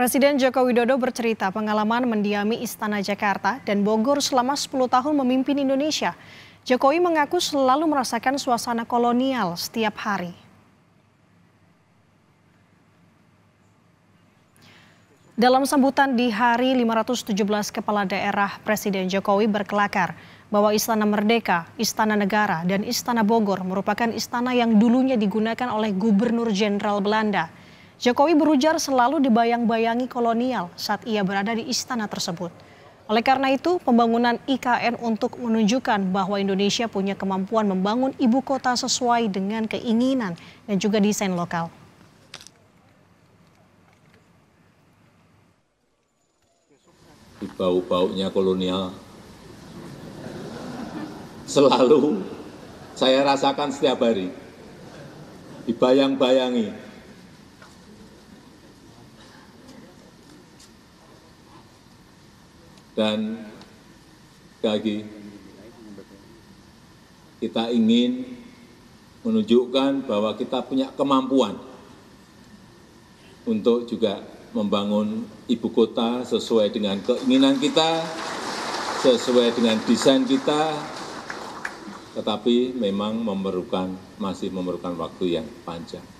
Presiden Joko Widodo bercerita pengalaman mendiami Istana Jakarta dan Bogor selama 10 tahun memimpin Indonesia. Jokowi mengaku selalu merasakan suasana kolonial setiap hari. Dalam sambutan di hari 517 kepala daerah, Presiden Jokowi berkelakar bahwa Istana Merdeka, Istana Negara, dan Istana Bogor merupakan istana yang dulunya digunakan oleh Gubernur Jenderal Belanda. Jokowi berujar selalu dibayang-bayangi kolonial saat ia berada di istana tersebut. Oleh karena itu, pembangunan IKN untuk menunjukkan bahwa Indonesia punya kemampuan membangun ibu kota sesuai dengan keinginan dan juga desain lokal. Bau-baunya kolonial selalu saya rasakan setiap hari. Dibayang-bayangi dan lagi kita ingin menunjukkan bahwa kita punya kemampuan untuk juga membangun ibu kota sesuai dengan keinginan kita, sesuai dengan desain kita, tetapi memang memerlukan masih memerlukan waktu yang panjang.